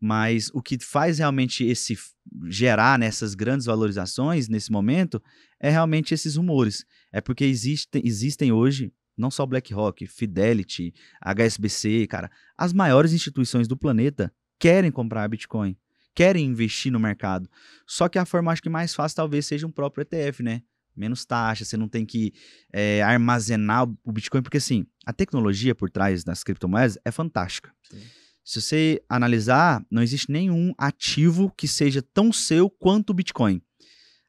Mas o que faz realmente esse gerar nessas né, grandes valorizações nesse momento é realmente esses rumores. É porque existe, existem hoje não só BlackRock, Fidelity, HSBC, cara, as maiores instituições do planeta querem comprar Bitcoin, querem investir no mercado. Só que a forma acho que mais fácil talvez seja um próprio ETF, né? Menos taxa, você não tem que é, armazenar o Bitcoin, porque assim, a tecnologia por trás das criptomoedas é fantástica. Sim. Se você analisar, não existe nenhum ativo que seja tão seu quanto o Bitcoin.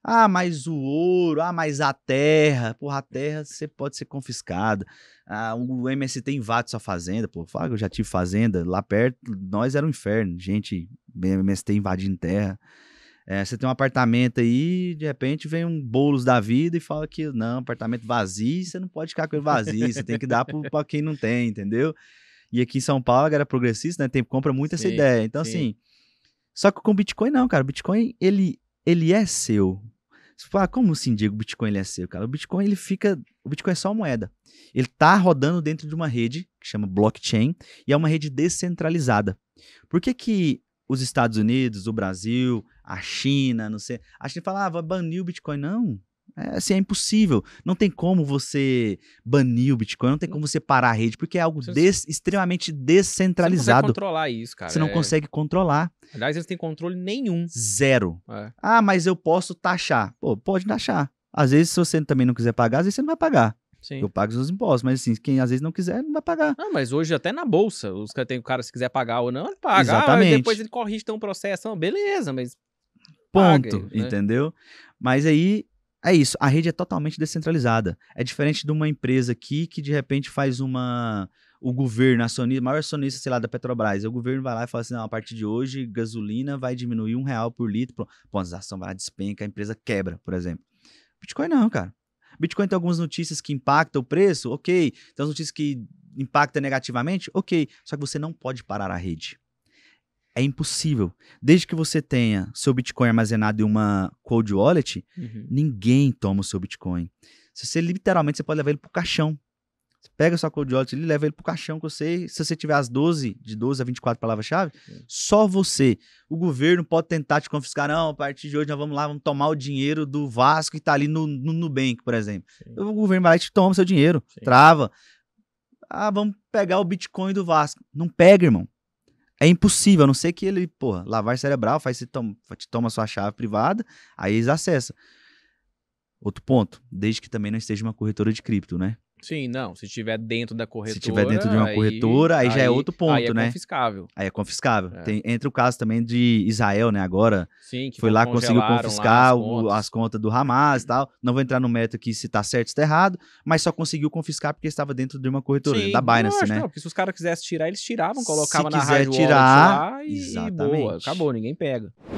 Ah, mas o ouro, ah, mas a terra. Porra, a terra você pode ser confiscada. Ah, o MST invade sua fazenda. Pô, fala que eu já tive fazenda lá perto, nós era um inferno. Gente, MST invadindo terra. É, você tem um apartamento aí, de repente vem um bolos da vida e fala que não, apartamento vazio, você não pode ficar com ele vazio, você tem que dar para quem não tem, entendeu? E aqui em São Paulo, a galera progressista, né, tem, compra muito sim, essa ideia. Então, sim. assim. Só que com Bitcoin, não, cara. O Bitcoin, ele, ele é seu. Você fala, ah, como assim, Diego, o Bitcoin ele é seu, cara? O Bitcoin, ele fica. O Bitcoin é só moeda. Ele tá rodando dentro de uma rede que chama blockchain e é uma rede descentralizada. Por que que os Estados Unidos, o Brasil, a China, não sei. A China fala, ah, vai banir o Bitcoin. Não. É, assim, é impossível. Não tem como você banir o Bitcoin, não tem como você parar a rede, porque é algo des extremamente descentralizado. Você não consegue controlar isso, cara. Você não é... consegue controlar. Aliás, eles têm controle nenhum. Zero. É. Ah, mas eu posso taxar. Pô, pode taxar. Às vezes, se você também não quiser pagar, às vezes você não vai pagar. Sim. Eu pago os meus impostos, mas assim, quem às vezes não quiser, não vai pagar. Ah, mas hoje até na bolsa, os cara, tem o cara se quiser pagar ou não, ele paga. Ah, Exatamente. Ah, depois ele corrige, tem então, um processo, beleza, mas Ponto, paga, né? entendeu? Mas aí é isso, a rede é totalmente descentralizada. É diferente de uma empresa aqui que de repente faz uma. O governo, acionista, maior acionista, sei lá, da Petrobras, o governo vai lá e fala assim: não, a partir de hoje, gasolina vai diminuir um real por litro. Pô, a ação vai lá, despenca, a empresa quebra, por exemplo. Bitcoin não, cara. Bitcoin tem algumas notícias que impactam o preço, ok. Tem as notícias que impactam negativamente, ok. Só que você não pode parar a rede é impossível. Desde que você tenha seu Bitcoin armazenado em uma cold wallet, uhum. ninguém toma o seu Bitcoin. Se você literalmente você pode levar ele pro caixão. Você pega sua cold wallet e leva ele pro caixão você. Se você tiver as 12, de 12 a 24 palavras-chave, uhum. só você. O governo pode tentar te confiscar. Não, a partir de hoje nós vamos lá, vamos tomar o dinheiro do Vasco que está ali no, no Nubank, por exemplo. Sim. O governo vai lá e te toma seu dinheiro, Sim. trava. Ah, vamos pegar o Bitcoin do Vasco. Não pega, irmão é impossível, a não ser que ele, porra, lavar cerebral, faz te toma sua chave privada, aí eles acessam. Outro ponto, desde que também não esteja uma corretora de cripto, né? Sim, não. Se tiver dentro da corretora. Se tiver dentro de uma aí, corretora, aí, aí, já é outro ponto, né aí é né? Confiscável. Aí é confiscável. É. Tem, entra o caso também de Israel, né? Agora. Sim, que foi lá, conseguiu confiscar lá as, contas. O, as, contas. do Hamas e tal. Não vou entrar no método aqui se tá certo ou se tá errado, mas só conseguiu confiscar porque estava dentro de uma corretora, Sim, da Binance, né? Não, porque se os caras quisessem tirar, eles tiravam, colocavam se na quiser rádio tirar, lá e, e boa. Acabou, ninguém pega.